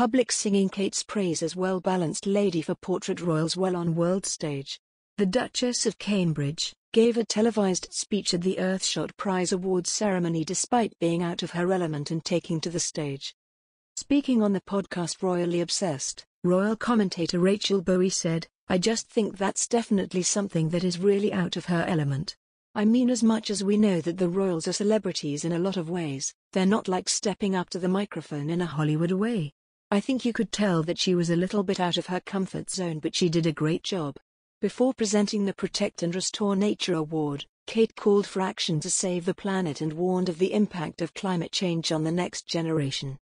public singing Kate's praise as well-balanced lady for portrait royals well on world stage. The Duchess of Cambridge gave a televised speech at the Earthshot Prize Awards ceremony despite being out of her element and taking to the stage. Speaking on the podcast Royally Obsessed, royal commentator Rachel Bowie said, I just think that's definitely something that is really out of her element. I mean, as much as we know that the royals are celebrities in a lot of ways, they're not like stepping up to the microphone in a Hollywood way. I think you could tell that she was a little bit out of her comfort zone but she did a great job. Before presenting the Protect and Restore Nature Award, Kate called for action to save the planet and warned of the impact of climate change on the next generation.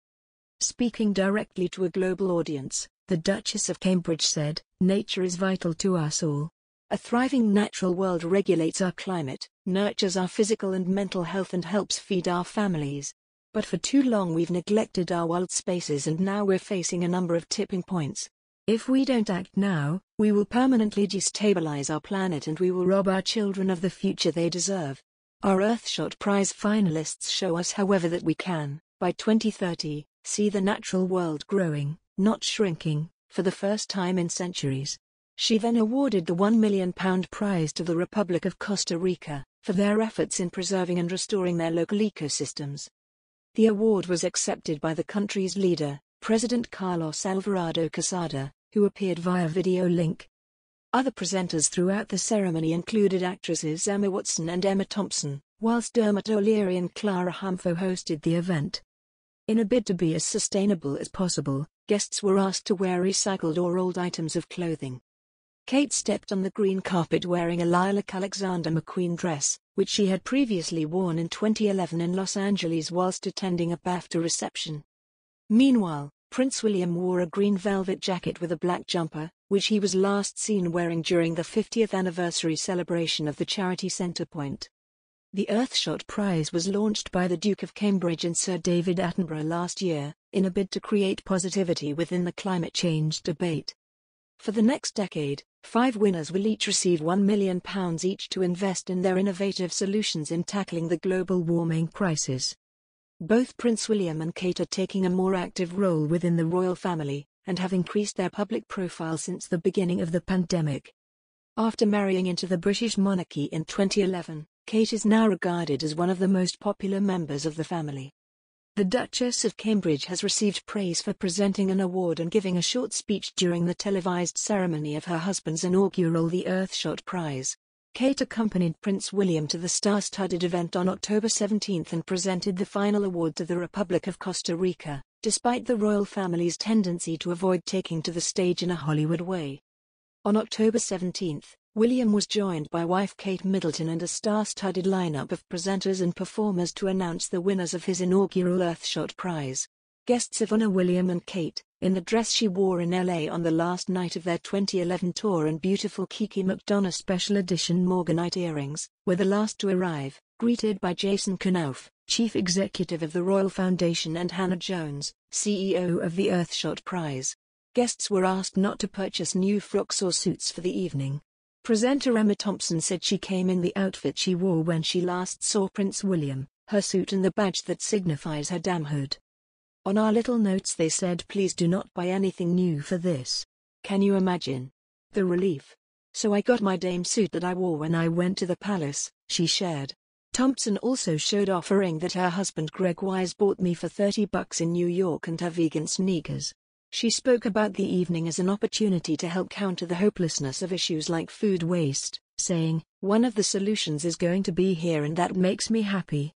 Speaking directly to a global audience, the Duchess of Cambridge said, Nature is vital to us all. A thriving natural world regulates our climate, nurtures our physical and mental health, and helps feed our families. But for too long we've neglected our wild spaces and now we're facing a number of tipping points. If we don't act now, we will permanently destabilize our planet and we will rob our children of the future they deserve. Our Earthshot Prize finalists show us, however, that we can, by 2030, see the natural world growing, not shrinking, for the first time in centuries. She then awarded the £1 million prize to the Republic of Costa Rica for their efforts in preserving and restoring their local ecosystems. The award was accepted by the country's leader, President Carlos Alvarado Casada, who appeared via video link. Other presenters throughout the ceremony included actresses Emma Watson and Emma Thompson, whilst Dermot O'Leary and Clara Humpho hosted the event. In a bid to be as sustainable as possible, guests were asked to wear recycled or old items of clothing. Kate stepped on the green carpet wearing a lilac Alexander McQueen dress, which she had previously worn in 2011 in Los Angeles whilst attending a BAFTA reception. Meanwhile, Prince William wore a green velvet jacket with a black jumper, which he was last seen wearing during the 50th anniversary celebration of the charity Centrepoint. The Earthshot Prize was launched by the Duke of Cambridge and Sir David Attenborough last year, in a bid to create positivity within the climate change debate. For the next decade, five winners will each receive £1 million each to invest in their innovative solutions in tackling the global warming crisis. Both Prince William and Kate are taking a more active role within the royal family, and have increased their public profile since the beginning of the pandemic. After marrying into the British monarchy in 2011, Kate is now regarded as one of the most popular members of the family. The Duchess of Cambridge has received praise for presenting an award and giving a short speech during the televised ceremony of her husband's inaugural The Earthshot Prize. Kate accompanied Prince William to the star-studded event on October 17 and presented the final award to the Republic of Costa Rica, despite the royal family's tendency to avoid taking to the stage in a Hollywood way. On October 17, William was joined by wife Kate Middleton and a star-studded lineup of presenters and performers to announce the winners of his inaugural Earthshot Prize. Guests of honor William and Kate, in the dress she wore in LA on the last night of their 2011 tour and beautiful Kiki McDonough special edition Morganite earrings, were the last to arrive, greeted by Jason Knauf, chief executive of the Royal Foundation and Hannah Jones, CEO of the Earthshot Prize. Guests were asked not to purchase new frocks or suits for the evening, Presenter Emma Thompson said she came in the outfit she wore when she last saw Prince William, her suit and the badge that signifies her damhood. On our little notes they said please do not buy anything new for this. Can you imagine? The relief. So I got my dame suit that I wore when I went to the palace, she shared. Thompson also showed off a ring that her husband Greg Wise bought me for 30 bucks in New York and her vegan sneakers. She spoke about the evening as an opportunity to help counter the hopelessness of issues like food waste, saying, One of the solutions is going to be here and that makes me happy.